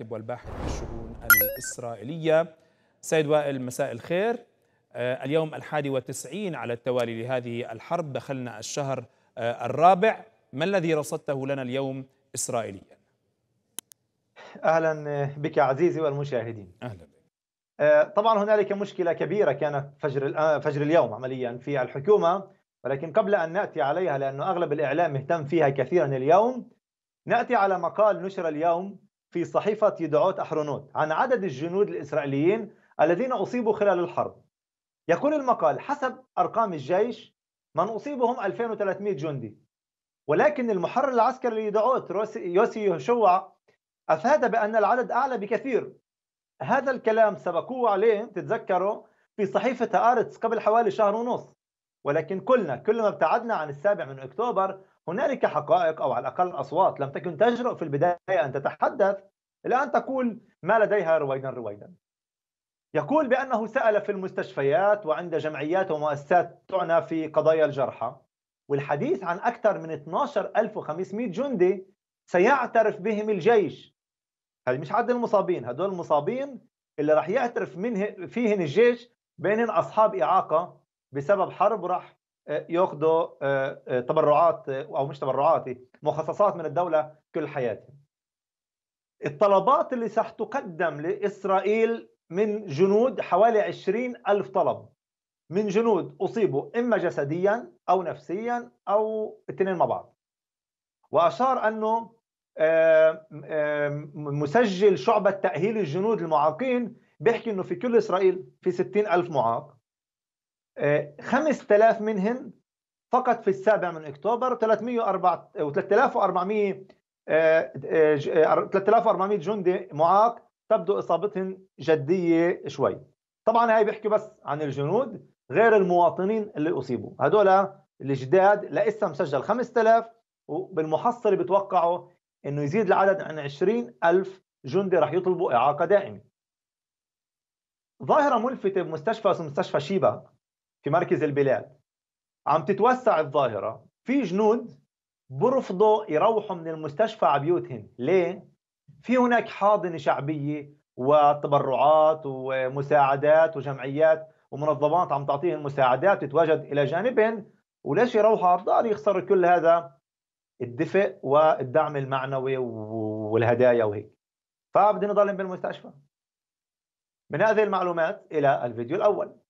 الكاتب والباحث في الشؤون الإسرائيلية سيد وائل مساء الخير آه، اليوم الحادي والتسعين على التوالي لهذه الحرب دخلنا الشهر آه، الرابع ما الذي رصدته لنا اليوم إسرائيليا؟ أهلا آه، بك عزيزي والمشاهدين أهلا طبعا هنالك مشكله كبيره كانت فجر فجر اليوم عمليا في الحكومه ولكن قبل ان ناتي عليها لانه اغلب الاعلام اهتم فيها كثيرا اليوم ناتي على مقال نشر اليوم في صحيفة يدعوت أحرونوت عن عدد الجنود الإسرائيليين الذين أصيبوا خلال الحرب يقول المقال حسب أرقام الجيش من أصيبهم 2300 جندي ولكن المحرر العسكري ليدعوت يوسي يهشوع أفاد بأن العدد أعلى بكثير هذا الكلام سبقوه عليه تتذكروا في صحيفة آرتس قبل حوالي شهر ونص ولكن كلنا كلما ابتعدنا عن السابع من أكتوبر هنالك حقائق أو على الأقل أصوات لم تكن تجرؤ في البداية أن تتحدث الآن تقول ما لديها رويدا رويدا يقول بأنه سأل في المستشفيات وعند جمعيات ومؤسسات تعنى في قضايا الجرحى والحديث عن أكثر من 12500 جندي سيعترف بهم الجيش هذه مش عدد المصابين هدول المصابين اللي راح يعترف منه فيهن الجيش بينهم أصحاب إعاقة بسبب حرب راح آه، ياخذوا آه، آه، تبرعات او مش تبرعات مخصصات من الدوله كل حياتهم الطلبات اللي ستقدم لاسرائيل من جنود حوالي عشرين ألف طلب من جنود أصيبوا إما جسديا أو نفسيا أو الاثنين مع بعض وأشار أنه مسجل شعبة تأهيل الجنود المعاقين بيحكي أنه في كل إسرائيل في ستين ألف معاق 5000 آه، منهم فقط في السابع من اكتوبر 304 3400 3400 جندي معاق تبدو اصابتهم جديه شوي طبعا هاي بيحكي بس عن الجنود غير المواطنين اللي اصيبوا هدول الجداد لسه مسجل 5000 وبالمحصله بتوقعوا انه يزيد العدد عن 20000 جندي راح يطلبوا اعاقه دائمه ظاهره ملفته بمستشفى اسمه مستشفى شيبا في مركز البلاد عم تتوسع الظاهرة في جنود برفضوا يروحوا من المستشفى على بيوتهم ليه؟ في هناك حاضنة شعبية وتبرعات ومساعدات وجمعيات ومنظمات عم تعطيهم مساعدات تتواجد إلى جانبهم وليش يروحوا على الدار يخسروا كل هذا الدفء والدعم المعنوي والهدايا وهيك فبدنا نضلهم بالمستشفى من هذه المعلومات إلى الفيديو الأول